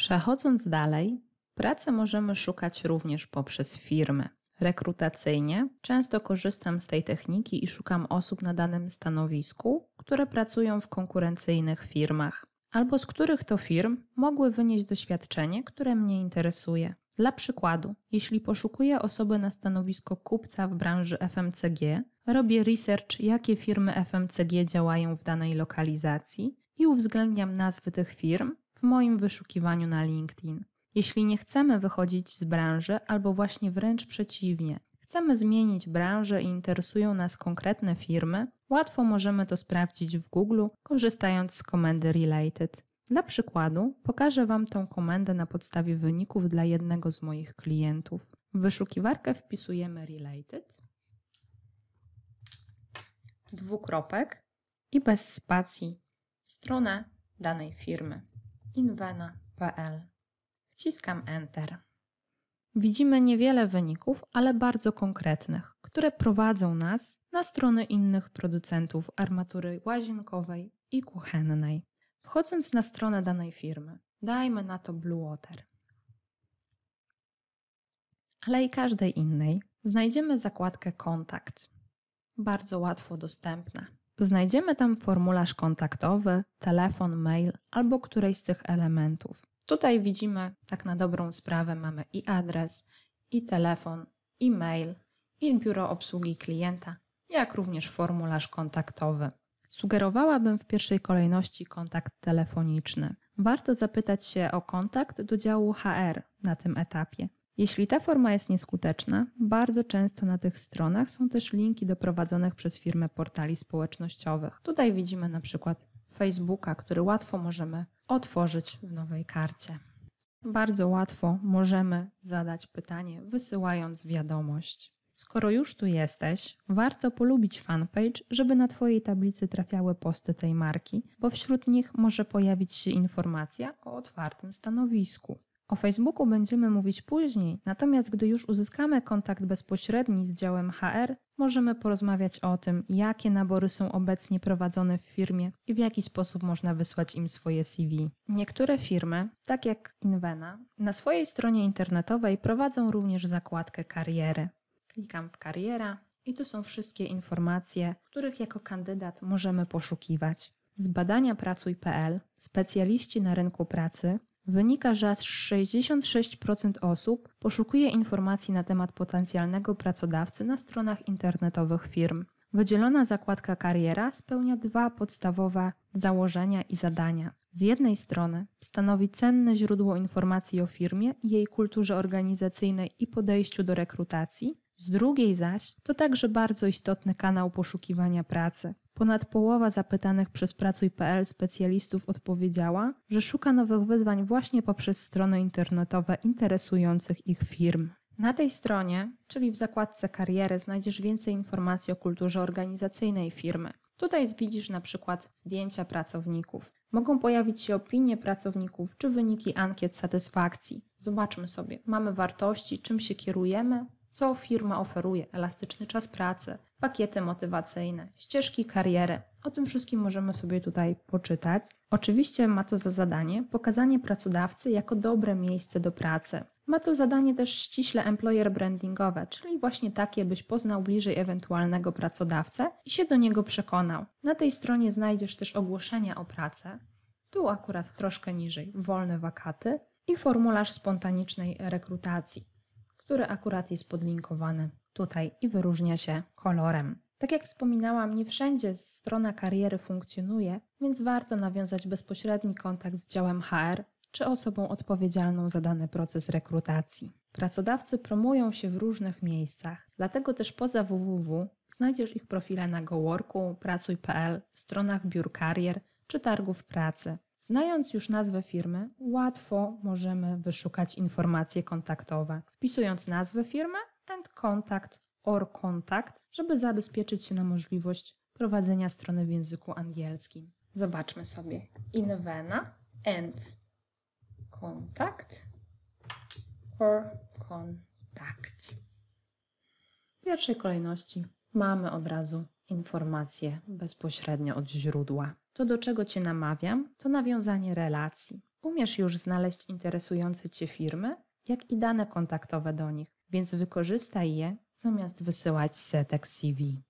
Przechodząc dalej, pracy możemy szukać również poprzez firmy. Rekrutacyjnie często korzystam z tej techniki i szukam osób na danym stanowisku, które pracują w konkurencyjnych firmach, albo z których to firm mogły wynieść doświadczenie, które mnie interesuje. Dla przykładu, jeśli poszukuję osoby na stanowisko kupca w branży FMCG, robię research, jakie firmy FMCG działają w danej lokalizacji i uwzględniam nazwy tych firm w moim wyszukiwaniu na LinkedIn. Jeśli nie chcemy wychodzić z branży, albo właśnie wręcz przeciwnie, chcemy zmienić branżę i interesują nas konkretne firmy, łatwo możemy to sprawdzić w Google, korzystając z komendy Related. Dla przykładu pokażę Wam tę komendę na podstawie wyników dla jednego z moich klientów. W wyszukiwarkę wpisujemy Related, dwukropek i bez spacji stronę danej firmy invena.pl. Wciskam Enter. Widzimy niewiele wyników, ale bardzo konkretnych, które prowadzą nas na strony innych producentów armatury łazienkowej i kuchennej. Wchodząc na stronę danej firmy, dajmy na to Blue Water, ale i każdej innej, znajdziemy zakładkę Kontakt, bardzo łatwo dostępna. Znajdziemy tam formularz kontaktowy, telefon, mail albo któryś z tych elementów. Tutaj widzimy, tak na dobrą sprawę, mamy i adres, i telefon, i mail, i biuro obsługi klienta, jak również formularz kontaktowy. Sugerowałabym w pierwszej kolejności kontakt telefoniczny. Warto zapytać się o kontakt do działu HR na tym etapie. Jeśli ta forma jest nieskuteczna, bardzo często na tych stronach są też linki do prowadzonych przez firmę portali społecznościowych. Tutaj widzimy na przykład Facebooka, który łatwo możemy otworzyć w nowej karcie. Bardzo łatwo możemy zadać pytanie, wysyłając wiadomość. Skoro już tu jesteś, warto polubić fanpage, żeby na Twojej tablicy trafiały posty tej marki, bo wśród nich może pojawić się informacja o otwartym stanowisku. O Facebooku będziemy mówić później, natomiast gdy już uzyskamy kontakt bezpośredni z działem HR, możemy porozmawiać o tym, jakie nabory są obecnie prowadzone w firmie i w jaki sposób można wysłać im swoje CV. Niektóre firmy, tak jak Invena, na swojej stronie internetowej prowadzą również zakładkę kariery. Klikam w kariera i tu są wszystkie informacje, których jako kandydat możemy poszukiwać. Z badania pracuj.pl specjaliści na rynku pracy wynika, że aż 66% osób poszukuje informacji na temat potencjalnego pracodawcy na stronach internetowych firm. Wydzielona zakładka kariera spełnia dwa podstawowe założenia i zadania. Z jednej strony stanowi cenne źródło informacji o firmie, jej kulturze organizacyjnej i podejściu do rekrutacji, z drugiej zaś to także bardzo istotny kanał poszukiwania pracy. Ponad połowa zapytanych przez Pracuj.pl specjalistów odpowiedziała, że szuka nowych wyzwań właśnie poprzez strony internetowe interesujących ich firm. Na tej stronie, czyli w zakładce kariery, znajdziesz więcej informacji o kulturze organizacyjnej firmy. Tutaj widzisz na przykład zdjęcia pracowników. Mogą pojawić się opinie pracowników czy wyniki ankiet satysfakcji. Zobaczmy sobie, mamy wartości, czym się kierujemy, co firma oferuje, elastyczny czas pracy, pakiety motywacyjne, ścieżki kariery. O tym wszystkim możemy sobie tutaj poczytać. Oczywiście ma to za zadanie pokazanie pracodawcy jako dobre miejsce do pracy. Ma to zadanie też ściśle employer brandingowe, czyli właśnie takie, byś poznał bliżej ewentualnego pracodawcę i się do niego przekonał. Na tej stronie znajdziesz też ogłoszenia o pracę. Tu akurat troszkę niżej wolne wakaty i formularz spontanicznej rekrutacji które akurat jest podlinkowany tutaj i wyróżnia się kolorem. Tak jak wspominałam, nie wszędzie strona kariery funkcjonuje, więc warto nawiązać bezpośredni kontakt z działem HR czy osobą odpowiedzialną za dany proces rekrutacji. Pracodawcy promują się w różnych miejscach, dlatego też poza www znajdziesz ich profile na Goworku, Pracuj.pl, stronach biur karier czy targów pracy. Znając już nazwę firmy, łatwo możemy wyszukać informacje kontaktowe, wpisując nazwę firmy and contact or contact, żeby zabezpieczyć się na możliwość prowadzenia strony w języku angielskim. Zobaczmy sobie Invena and contact or contact. W pierwszej kolejności mamy od razu informacje bezpośrednio od źródła. To, do czego Cię namawiam, to nawiązanie relacji. Umiesz już znaleźć interesujące Cię firmy, jak i dane kontaktowe do nich, więc wykorzystaj je zamiast wysyłać setek CV.